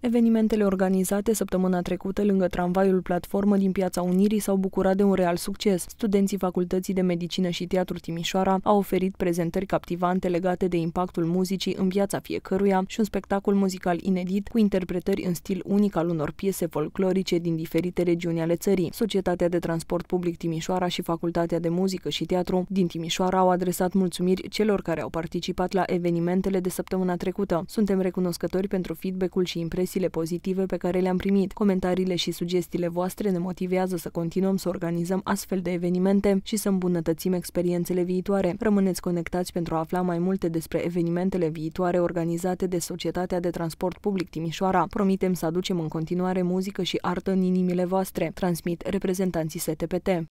Evenimentele organizate săptămâna trecută lângă tramvaiul Platformă din Piața Unirii s-au bucurat de un real succes. Studenții Facultății de Medicină și Teatru Timișoara au oferit prezentări captivante legate de impactul muzicii în viața fiecăruia și un spectacol muzical inedit cu interpretări în stil unic al unor piese folclorice din diferite regiuni ale țării. Societatea de Transport Public Timișoara și Facultatea de Muzică și Teatru din Timișoara au adresat mulțumiri celor care au participat la evenimentele de săptămâna trecută. Suntem recunoscători pentru feedback-ul și impresia impresiile pozitive pe care le-am primit. Comentariile și sugestiile voastre ne motivează să continuăm să organizăm astfel de evenimente și să îmbunătățim experiențele viitoare. Rămâneți conectați pentru a afla mai multe despre evenimentele viitoare organizate de Societatea de Transport Public Timișoara. Promitem să aducem în continuare muzică și artă în inimile voastre, transmit reprezentanții STPT.